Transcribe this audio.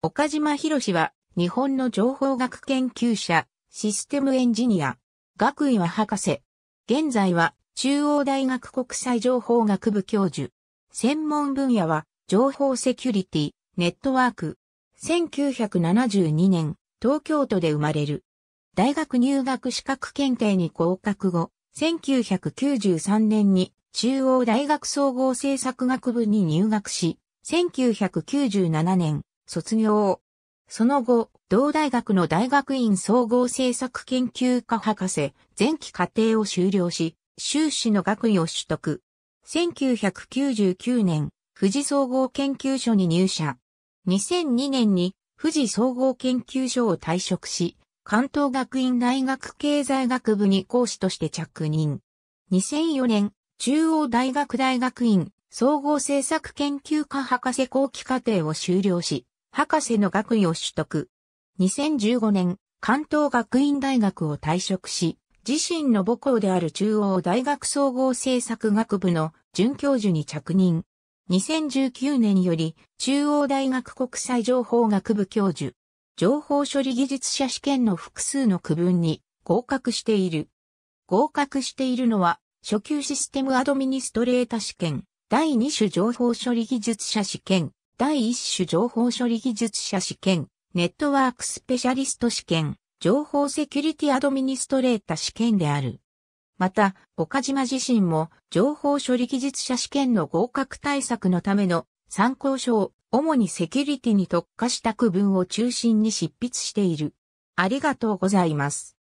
岡島博士は、日本の情報学研究者、システムエンジニア、学位は博士。現在は、中央大学国際情報学部教授。専門分野は、情報セキュリティ、ネットワーク。1972年、東京都で生まれる。大学入学資格検定に合格後、1993年に中央大学総合政策学部に入学し、1997年、卒業。その後、同大学の大学院総合政策研究科博士、前期課程を修了し、修士の学位を取得。1999年、富士総合研究所に入社。2002年に富士総合研究所を退職し、関東学院大学経済学部に講師として着任。2004年、中央大学大学院総合政策研究科博士後期課程を修了し、博士の学位を取得。2015年、関東学院大学を退職し、自身の母校である中央大学総合政策学部の准教授に着任。2019年より中央大学国際情報学部教授、情報処理技術者試験の複数の区分に合格している。合格しているのは、初級システムアドミニストレータ試験、第2種情報処理技術者試験、第一種情報処理技術者試験、ネットワークスペシャリスト試験、情報セキュリティアドミニストレータ試験である。また、岡島自身も情報処理技術者試験の合格対策のための参考書を主にセキュリティに特化した区分を中心に執筆している。ありがとうございます。